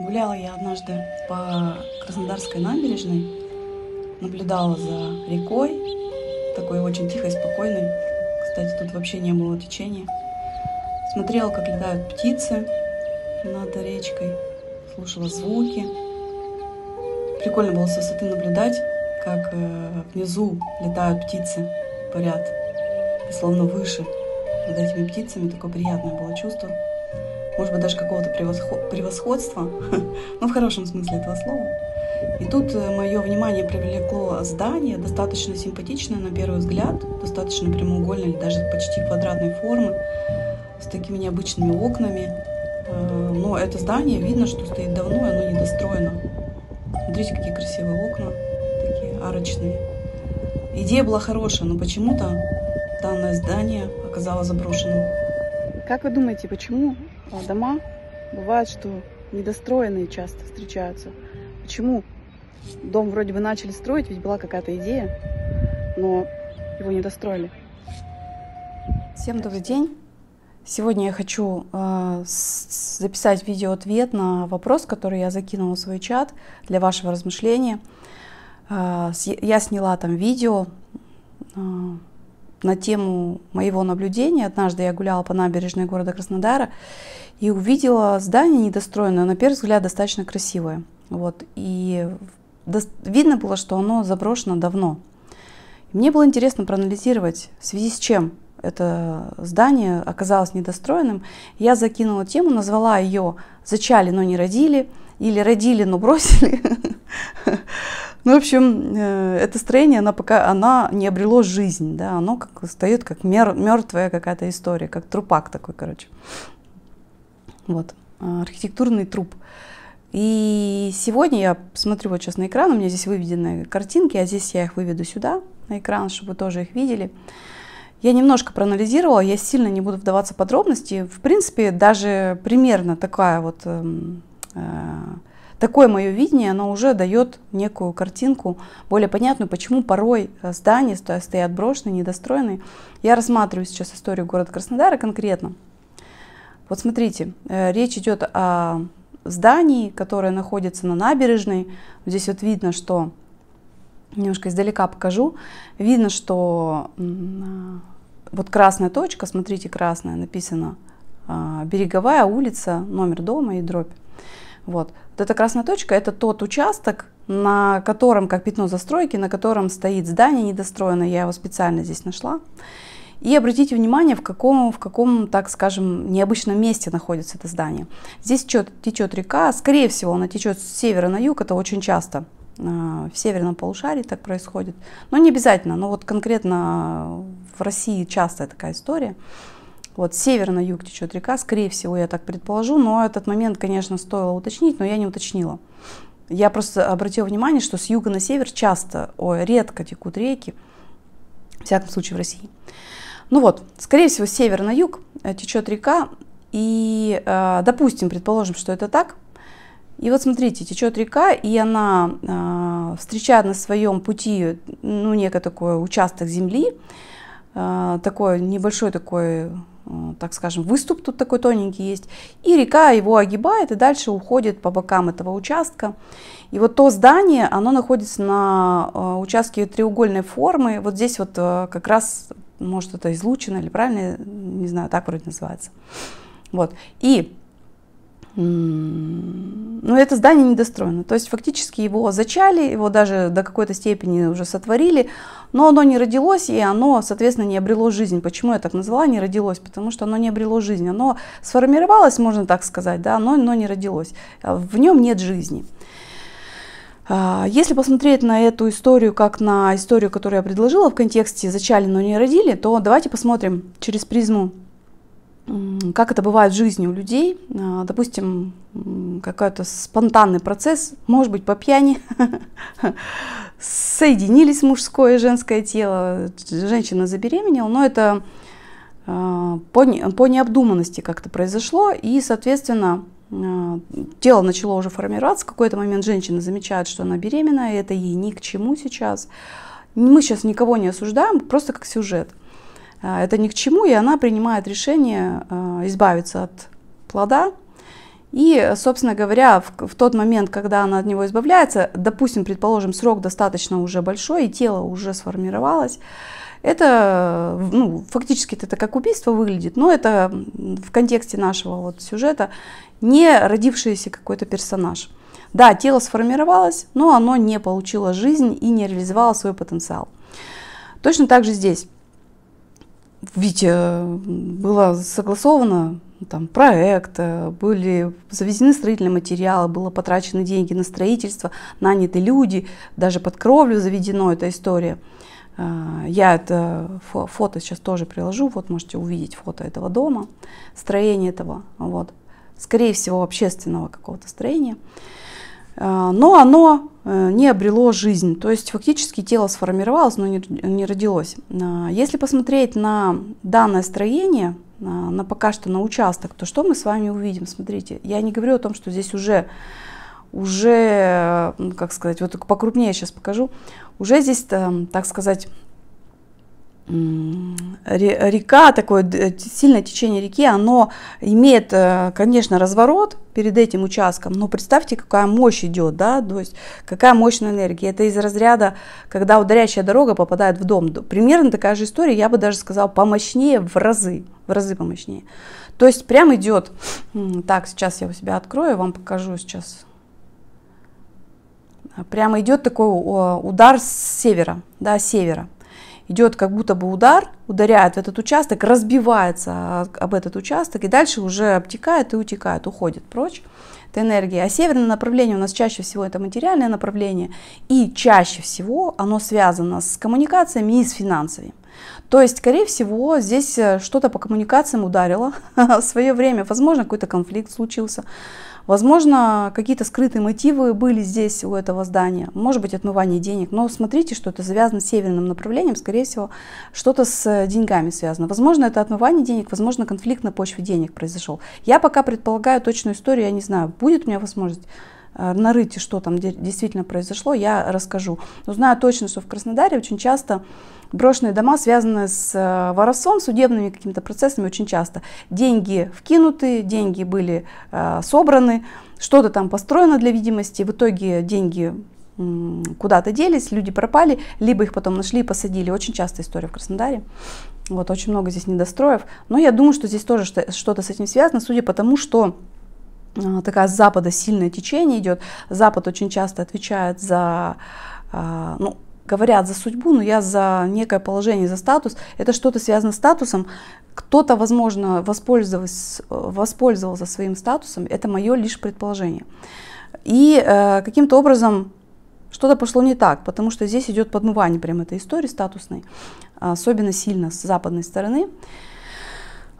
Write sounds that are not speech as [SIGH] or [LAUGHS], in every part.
Гуляла я однажды по Краснодарской набережной, наблюдала за рекой, такой очень тихой, спокойной. Кстати, тут вообще не было течения. Смотрела, как летают птицы над речкой, слушала звуки. Прикольно было с высоты наблюдать, как э, внизу летают птицы, парят, и словно выше над этими птицами. Такое приятное было чувство может быть, даже какого-то превосходства, [LAUGHS] ну, в хорошем смысле этого слова. И тут э, мое внимание привлекло здание, достаточно симпатичное на первый взгляд, достаточно прямоугольной или даже почти квадратной формы, с такими необычными окнами. Э, но это здание видно, что стоит давно, и оно недостроено. Смотрите, какие красивые окна, такие арочные. Идея была хорошая, но почему-то данное здание оказалось заброшенным. Как вы думаете, почему дома бывает, что недостроенные часто встречаются. Почему? Дом вроде бы начали строить, ведь была какая-то идея, но его не достроили. Всем добрый день. Сегодня я хочу э, записать видео-ответ на вопрос, который я закинула в свой чат для вашего размышления. Э, я сняла там видео, э, на тему моего наблюдения. Однажды я гуляла по набережной города Краснодара и увидела здание недостроенное, на первый взгляд достаточно красивое. Вот. И видно было, что оно заброшено давно. Мне было интересно проанализировать, в связи с чем это здание оказалось недостроенным. Я закинула тему, назвала ее «Зачали, но не родили» или «Родили, но бросили». [LAUGHS] Ну, в общем, э, это строение, оно пока оно не обрело жизнь, да, оно как стоит как мер, мертвая какая-то история, как трупак такой, короче. Вот, э, архитектурный труп. И сегодня я смотрю вот сейчас на экран, у меня здесь выведены картинки, а здесь я их выведу сюда, на экран, чтобы вы тоже их видели. Я немножко проанализировала, я сильно не буду вдаваться в подробности. В принципе, даже примерно такая вот эм, э, такое мое видение, оно уже дает некую картинку более понятную, почему порой э, здания стоят брошенные, недостроенные. Я рассматриваю сейчас историю города Краснодара конкретно. Вот смотрите, э, речь идет о здании, которое находится на набережной. Здесь вот видно, что немножко издалека покажу. Видно, что а, вот красная точка, смотрите, красная написано а, береговая улица, номер дома и дробь. Вот. Вот эта красная точка – это тот участок, на котором, как пятно застройки, на котором стоит здание недостроенное, я его специально здесь нашла. И обратите внимание, в каком, в каком, так скажем, необычном месте находится это здание. Здесь течет, течет река, скорее всего, она течет с севера на юг, это очень часто э, в северном полушарии так происходит. Но не обязательно, но вот конкретно в России частая такая история. Вот, север на юг течет река, скорее всего, я так предположу, но этот момент, конечно, стоило уточнить, но я не уточнила. Я просто обратила внимание, что с юга на север часто, ой, редко текут реки, в всяком случае в России. Ну вот, скорее всего, с севера на юг э, течет река, и, э, допустим, предположим, что это так, и вот смотрите, течет река, и она э, встречает на своем пути ну, некий такой участок земли, такой небольшой такой Э, так скажем, выступ тут такой тоненький есть, и река его огибает и дальше уходит по бокам этого участка. И вот то здание, оно находится на э, участке треугольной формы, вот здесь вот э, как раз, может это излучено или правильно, не знаю, так вроде называется. Вот. И но ну, это здание недостроено. То есть фактически его зачали, его даже до какой-то степени уже сотворили, но оно не родилось, и оно, соответственно, не обрело жизнь. Почему я так назвала не родилось? Потому что оно не обрело жизнь. Оно сформировалось, можно так сказать, да, но, но не родилось. А в нем нет жизни. А, если посмотреть на эту историю как на историю, которую я предложила в контексте «зачали, но не родили», то давайте посмотрим через призму как это бывает в жизни у людей, а, допустим, какой-то спонтанный процесс, может быть, по пьяни, [LAUGHS] соединились мужское и женское тело, женщина забеременела, но это а, по, по необдуманности как-то произошло, и, соответственно, а, тело начало уже формироваться, в какой-то момент женщина замечает, что она беременна, и это ей ни к чему сейчас. Мы сейчас никого не осуждаем, просто как сюжет. А, это ни к чему, и она принимает решение а, избавиться от плода. И, собственно говоря, в, в тот момент, когда она от него избавляется, допустим, предположим, срок достаточно уже большой, и тело уже сформировалось, это, ну, фактически это как убийство выглядит, но это в контексте нашего вот сюжета не родившийся какой-то персонаж. Да, тело сформировалось, но оно не получило жизнь и не реализовало свой потенциал. Точно так же здесь. Ведь э, было согласовано ну, там, проект, э, были завезены строительные материалы, было потрачены деньги на строительство, наняты люди, даже под кровлю заведено эта история. Э, я это фото сейчас тоже приложу, вот можете увидеть фото этого дома, строение этого, вот, скорее всего, общественного какого-то строения. А, но оно э, не обрело жизнь, то есть фактически тело сформировалось, но не родилось. А, если посмотреть на данное строение, а, на пока что на участок, то что мы с вами увидим? Смотрите, я не говорю о том, что здесь уже уже, э, как сказать, вот покрупнее сейчас покажу, уже здесь, э, так сказать, река, такое э, сильное течение реки, оно имеет, э, конечно, разворот перед этим участком, но представьте, какая мощь идет, да, то есть какая мощная энергия. Это из разряда, когда ударящая дорога попадает в дом. Примерно такая же история, я бы даже сказала, помощнее в разы, в разы помощнее. То есть прям идет, так, сейчас я у себя открою, вам покажу сейчас прямо идет такой удар с севера, да, с севера идет как будто бы удар, ударяет в этот участок, разбивается об этот участок и дальше уже обтекает и утекает, уходит прочь эта энергия. А северное направление у нас чаще всего это материальное направление и чаще всего оно связано с коммуникациями и с финансами. То есть, скорее всего, здесь э, что-то по коммуникациям ударило [LAUGHS] в свое время. Возможно, какой-то конфликт случился. Возможно, какие-то скрытые мотивы были здесь, у этого здания. Может быть, отмывание денег. Но смотрите, что это связано с северным направлением. Скорее всего, что-то с э, деньгами связано. Возможно, это отмывание денег. Возможно, конфликт на почве денег произошел. Я пока предполагаю точную историю. Я не знаю, будет у меня возможность Э, нарыть, что там действительно произошло, я расскажу. Но знаю точно, что в Краснодаре очень часто брошенные дома связаны с э, воровством, судебными какими-то процессами очень часто. Деньги вкинуты, деньги были э, собраны, что-то там построено для видимости, в итоге деньги куда-то делись, люди пропали, либо их потом нашли и посадили. Очень часто история в Краснодаре. Вот, очень много здесь недостроев. Но я думаю, что здесь тоже что-то с этим связано, судя по тому, что Э, такая с запада сильное течение идет. Запад очень часто отвечает за, э, ну, говорят за судьбу, но я за некое положение, за статус. Это что-то связано с статусом. Кто-то, возможно, воспользовался, э, воспользовался своим статусом. Это мое лишь предположение. И э, каким-то образом что-то пошло не так, потому что здесь идет подмывание прям этой истории статусной, особенно сильно с западной стороны.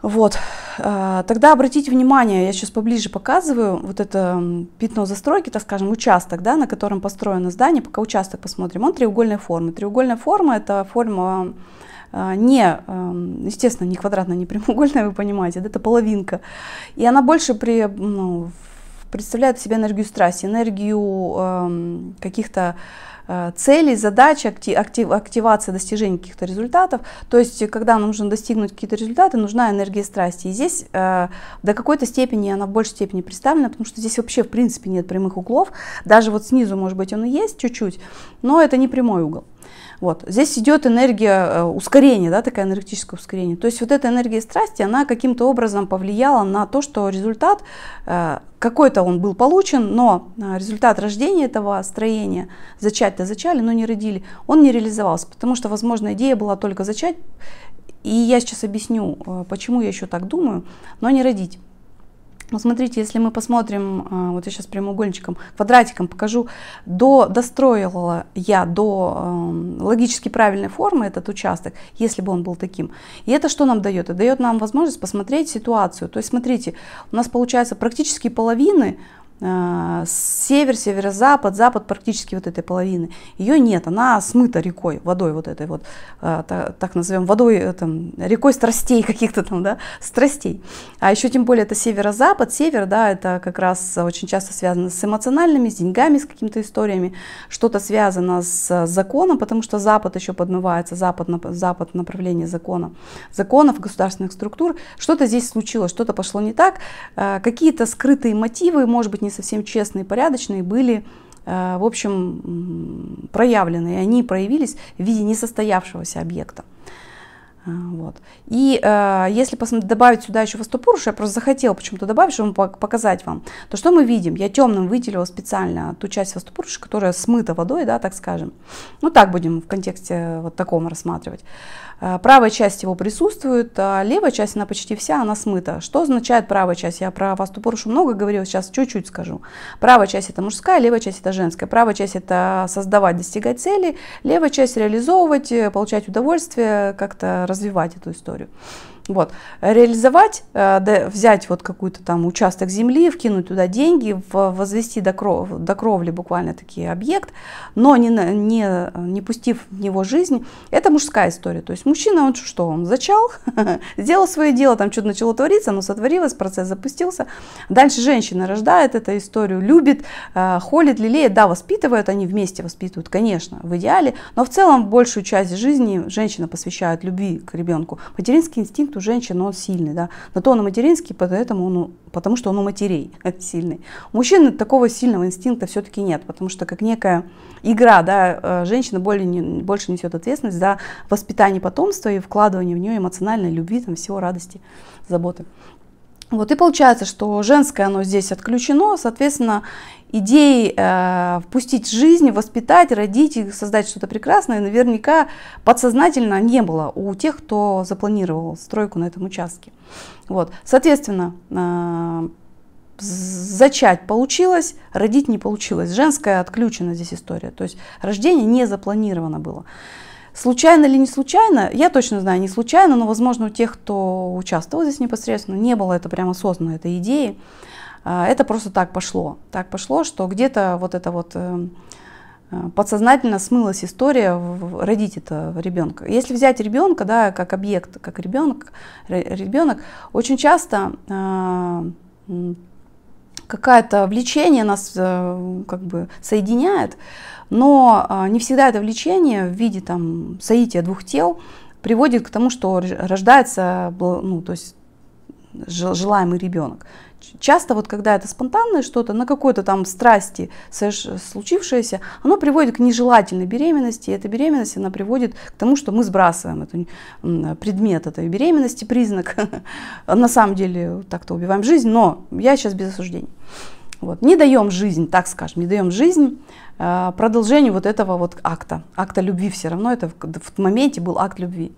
Вот. А, тогда обратите внимание, я сейчас поближе показываю, вот это пятно застройки, так скажем, участок, да, на котором построено здание, пока участок посмотрим, он треугольной формы. Треугольная форма – это форма а, не, естественно, не квадратная, не прямоугольная, [LAUGHS] вы понимаете, да, это половинка. И она больше при, ну, представляет в себе энергию страсти, энергию э, каких-то э, целей, задач, актив, актив, активации, достижения каких-то результатов. То есть, когда нам нужно достигнуть какие-то результаты, нужна энергия страсти. И здесь э, до какой-то степени она в большей степени представлена, потому что здесь вообще в принципе нет прямых углов. Даже вот снизу, может быть, он и есть чуть-чуть, но это не прямой угол. Вот. Здесь идет энергия э, ускорения, да, такая энергетическое ускорение. То есть вот эта энергия страсти, она каким-то образом повлияла на то, что результат, э, какой-то он был получен, но э, результат рождения этого строения, зачать-то зачали, но не родили, он не реализовался, потому что, возможно, идея была только зачать, и я сейчас объясню, почему я еще так думаю, но не родить. Ну, смотрите, если мы посмотрим, а, вот я сейчас прямоугольничком, квадратиком покажу, до, достроила я до э, логически правильной формы этот участок, если бы он был таким. И это что нам дает? Это дает нам возможность посмотреть ситуацию. То есть, смотрите, у нас получается практически половины Э, север, северо-запад, запад практически вот этой половины, ее нет, она смыта рекой, водой вот этой вот, э, так назовем, водой, э, там, рекой страстей [LAUGHS] каких-то там, да, страстей. А еще тем более это северо-запад, север, да, это как раз очень часто связано с эмоциональными, с деньгами, с какими-то историями, что-то связано с законом, потому что запад еще подмывается, запад, запад направление закона, законов, государственных структур, что-то здесь случилось, что-то пошло не так, какие-то скрытые мотивы, может быть, не совсем честные, порядочные, были э, в общем, проявлены, и они проявились в виде несостоявшегося объекта. Э, вот. И э, если добавить сюда еще Вастопуруша, я просто захотела почему-то добавить, чтобы показать вам, то что мы видим? Я темным выделила специально ту часть Вастопуруша, которая смыта водой, да, так скажем. Ну, так будем в контексте вот таком рассматривать. Э, правая часть его присутствует, а левая часть, она почти вся, она смыта. Что означает правая часть? Я про Вастопурушу много говорила, сейчас чуть-чуть скажу. Правая часть это мужская, левая часть это женская. Правая часть это создавать, достигать цели, левая часть реализовывать, получать удовольствие, как-то развивать эту историю. Вот. Реализовать, э, взять вот какой-то там участок земли, вкинуть туда деньги, возвести до, кров, до кровли буквально такие объект, но не, не, не пустив в него жизнь, это мужская история. То есть мужчина, он что, он зачал, [LAUGHS] сделал свое дело, там что-то начало твориться, но сотворилось, процесс запустился. Дальше женщина рождает эту историю, любит, э, холит, лелеет, да, воспитывают, они вместе воспитывают, конечно, в идеале, но в целом большую часть жизни женщина посвящает любви к ребенку. Материнский инстинкт инстинкт у женщин, он сильный, да. На то он и материнский, поэтому он, потому что он у матерей [LAUGHS] сильный. У мужчин такого сильного инстинкта все-таки нет, потому что как некая игра, да, э, женщина более, больше несет ответственность за воспитание потомства и вкладывание в нее эмоциональной любви, там, всего радости, заботы. Вот, и получается, что женское оно здесь отключено, соответственно, идеи э, впустить в жизнь, воспитать, родить и создать что-то прекрасное наверняка подсознательно не было у тех, кто запланировал стройку на этом участке. Вот, соответственно, э, зачать получилось, родить не получилось. Женская отключена здесь история, то есть рождение не запланировано было. Случайно или не случайно, я точно знаю, не случайно, но, возможно, у тех, кто участвовал здесь непосредственно, не было это прямо осознанно, этой идеи. А, это просто так пошло. Так пошло, что где-то вот это вот э, э, подсознательно смылась история родить это ребенка. Если взять ребенка, да, как объект, как ребенок, ребенок очень часто а, какое-то влечение нас э, как бы соединяет, но а, не всегда это влечение в виде там соития двух тел приводит к тому, что рождается ну, то есть желаемый ребенок часто вот когда это спонтанное что-то, на какой-то там страсти случившееся, оно приводит к нежелательной беременности, и эта беременность, она приводит к тому, что мы сбрасываем этот предмет этой беременности, признак, [LAUGHS] на самом деле так-то убиваем жизнь, но я сейчас без осуждений. Вот. Не даем жизнь, так скажем, не даем жизнь э, продолжению вот этого вот акта, акта любви все равно, это в, в моменте был акт любви.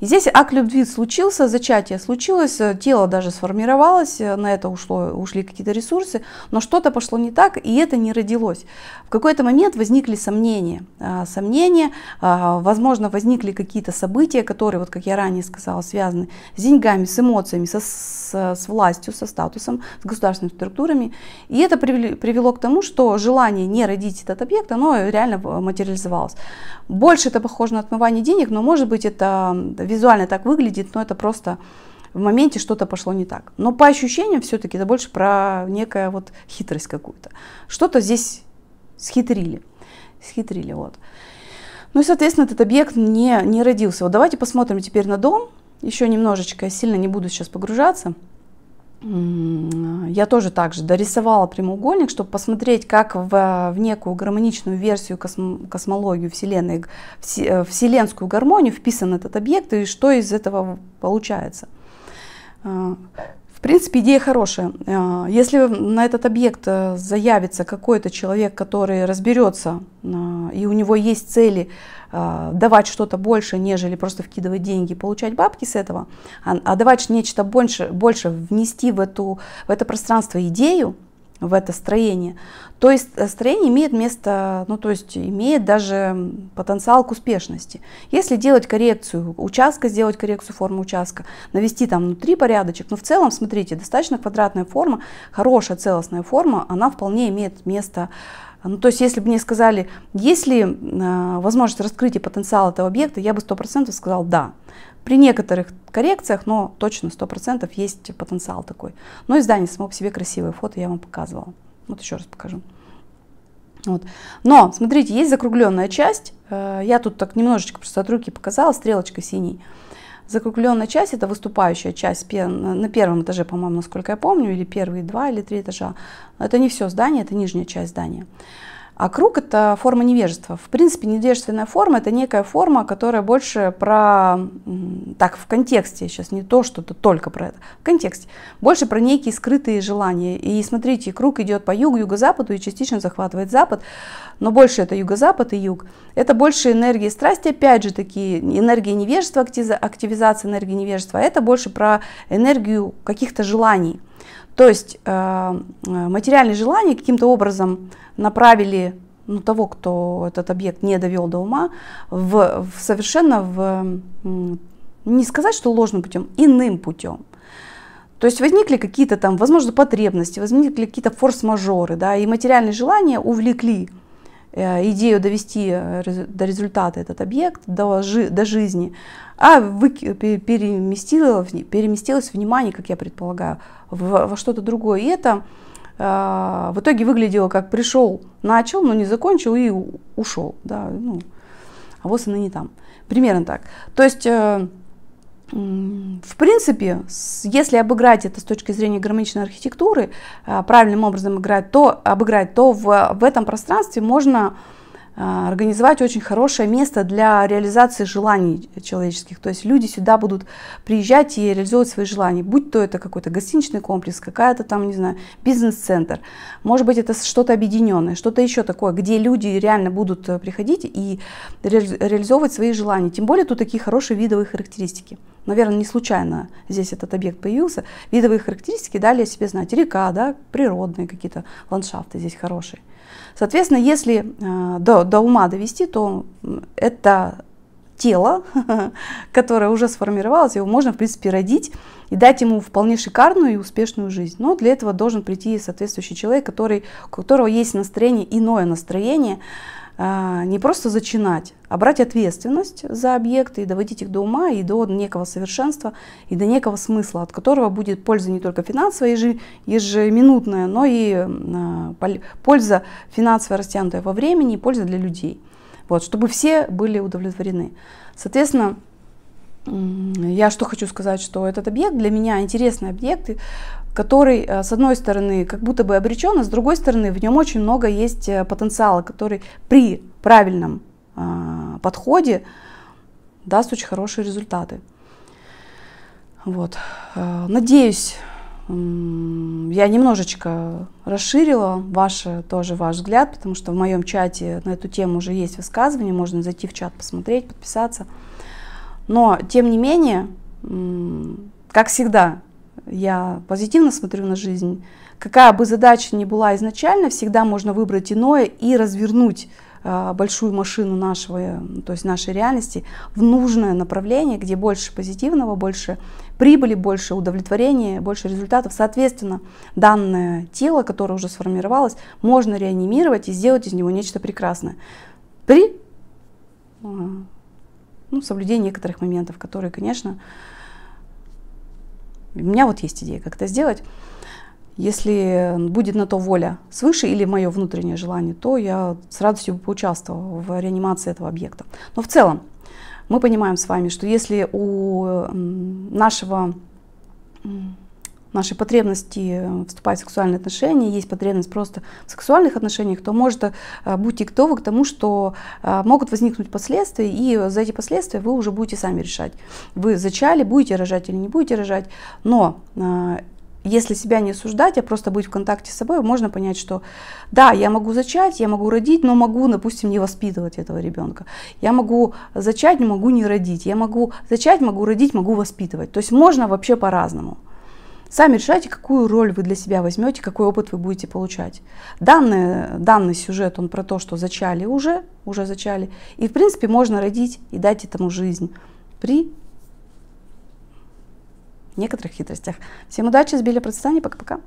И здесь акт любви случился, зачатие случилось, э, тело даже сформировалось, э, на это ушло, ушли какие-то ресурсы, но что-то пошло не так, и это не родилось. В какой-то момент возникли сомнения. Сомнения, возможно, возникли какие-то события, которые, вот как я ранее сказала, связаны с деньгами, с эмоциями, со, с, с властью, со статусом, с государственными структурами. И и это привело к тому, что желание не родить этот объект, оно реально э, материализовалось. Больше это похоже на отмывание денег, но может быть это визуально так выглядит, но это просто в моменте что-то пошло не так. Но по ощущениям все-таки это больше про некая вот хитрость какую-то. Что-то здесь схитрили. Схитрили, вот. Ну и, соответственно, этот объект не, не родился. Вот давайте посмотрим теперь на дом. Еще немножечко, сильно не буду сейчас погружаться я тоже также дорисовала прямоугольник, чтобы посмотреть, как в, в некую гармоничную версию косм, космологию Вселенной, э, вселенскую гармонию вписан этот объект и что из этого получается. Э, в принципе, идея хорошая. Э, если на этот объект заявится какой-то человек, который разберется и у него есть цели э, давать что-то больше, нежели просто вкидывать деньги, получать бабки с этого, а, а давать нечто больше, больше внести в, эту, в это пространство идею, в это строение, то есть э, строение имеет место, ну то есть имеет даже потенциал к успешности. Если делать коррекцию участка, сделать коррекцию формы участка, навести там внутри порядочек, но ну, в целом, смотрите, достаточно квадратная форма, хорошая целостная форма, она вполне имеет место а, ну, то есть, если бы мне сказали, есть ли э, возможность раскрытия потенциала этого объекта, я бы 100% сказал «да». При некоторых коррекциях, но точно 100% есть потенциал такой. Но и здание само по себе красивое, фото я вам показывала. Вот еще раз покажу. Вот. Но, смотрите, есть закругленная часть. Э, я тут так немножечко просто от руки показала, стрелочкой синей. Закругленная часть – это выступающая часть на первом этаже, по-моему, насколько я помню, или первые два или три этажа. Это не все здание, это нижняя часть здания. А круг — это форма невежества. В принципе, невежественная форма — это некая форма, которая больше про... Так, в контексте сейчас, не то, что -то, только про это. В контексте. Больше про некие скрытые желания. И смотрите, круг идет по югу, юго-западу и частично захватывает запад. Но больше это юго-запад и юг. Это больше энергии страсти, опять же таки, энергии невежества, активизация энергии невежества. А это больше про энергию каких-то желаний. То есть э, э, материальные желания каким-то образом направили ну, того, кто этот объект не довел до ума, в, в совершенно в, не сказать, что ложным путем, иным путем. То есть возникли какие-то там, возможно, потребности, возникли какие-то форс-мажоры, да, и материальные желания увлекли Э, идею довести э, до результата этот объект, до, жи, до жизни, а вы, переместила, переместилось внимание, как я предполагаю, в, во что-то другое. И это э, в итоге выглядело как пришел, начал, но не закончил и ушел. Да, ну, а вот она не там. Примерно так. То есть... Э, в принципе, если обыграть это с точки зрения гармоничной архитектуры, а, правильным образом играть, то, обыграть, то в, в этом пространстве можно а, организовать очень хорошее место для реализации желаний человеческих. То есть люди сюда будут приезжать и реализовывать свои желания. Будь то это какой-то гостиничный комплекс, какая-то там, не знаю, бизнес-центр. Может быть, это что-то объединенное, что-то еще такое, где люди реально будут э, приходить и реализовывать свои желания. Тем более тут такие хорошие видовые характеристики. Наверное, не случайно здесь этот объект появился. Видовые характеристики дали о себе знать. Река, да, природные какие-то ландшафты здесь хорошие. Соответственно, если э, до, до ума довести, то это тело, [LAUGHS] которое уже сформировалось, его можно, в принципе, родить и дать ему вполне шикарную и успешную жизнь. Но для этого должен прийти соответствующий человек, который, у которого есть настроение, иное настроение, э, не просто зачинать, а брать ответственность за объекты и доводить их до ума и до некого совершенства и до некого смысла, от которого будет польза не только финансовая ежеминутная, но и а, польза финансовая растянутая во времени и польза для людей. Вот, чтобы все были удовлетворены. Соответственно, я что хочу сказать, что этот объект для меня интересный объект, который, э, с одной стороны, как будто бы обречен, а с другой стороны, в нем очень много есть э, потенциала, который при правильном Э, подходе даст очень хорошие результаты. Вот. Э, надеюсь, я немножечко расширила ваше, тоже ваш взгляд, потому что в моем чате на эту тему уже есть высказывания, можно зайти в чат, посмотреть, подписаться. Но, тем не менее, как всегда, я позитивно смотрю на жизнь. Какая бы задача ни была изначально, всегда можно выбрать иное и развернуть Э, большую машину нашего, э, то есть нашей реальности в нужное направление, где больше позитивного, больше прибыли, больше удовлетворения, больше результатов. Соответственно, данное тело, которое уже сформировалось, можно реанимировать и сделать из него нечто прекрасное. При э, ну, соблюдении некоторых моментов, которые, конечно, у меня вот есть идея, как это сделать. Если будет на то воля свыше или мое внутреннее желание, то я с радостью бы поучаствовала в реанимации этого объекта. Но в целом мы понимаем с вами, что если у нашего нашей потребности вступать в сексуальные отношения, есть потребность просто в сексуальных отношениях, то может э, быть диктова к тому, что э, могут возникнуть последствия, и за эти последствия вы уже будете сами решать. Вы зачали, будете рожать или не будете рожать, но э, если себя не осуждать, а просто быть в контакте с собой, можно понять, что да, я могу зачать, я могу родить, но могу, допустим, не воспитывать этого ребенка. Я могу зачать, но могу не родить. Я могу зачать, могу родить, могу воспитывать. То есть можно вообще по-разному. Сами решайте, какую роль вы для себя возьмете, какой опыт вы будете получать. Данный, данный сюжет, он про то, что зачали уже, уже зачали. И, в принципе, можно родить и дать этому жизнь при некоторых хитростях. Всем удачи, сбили процветания, пока-пока.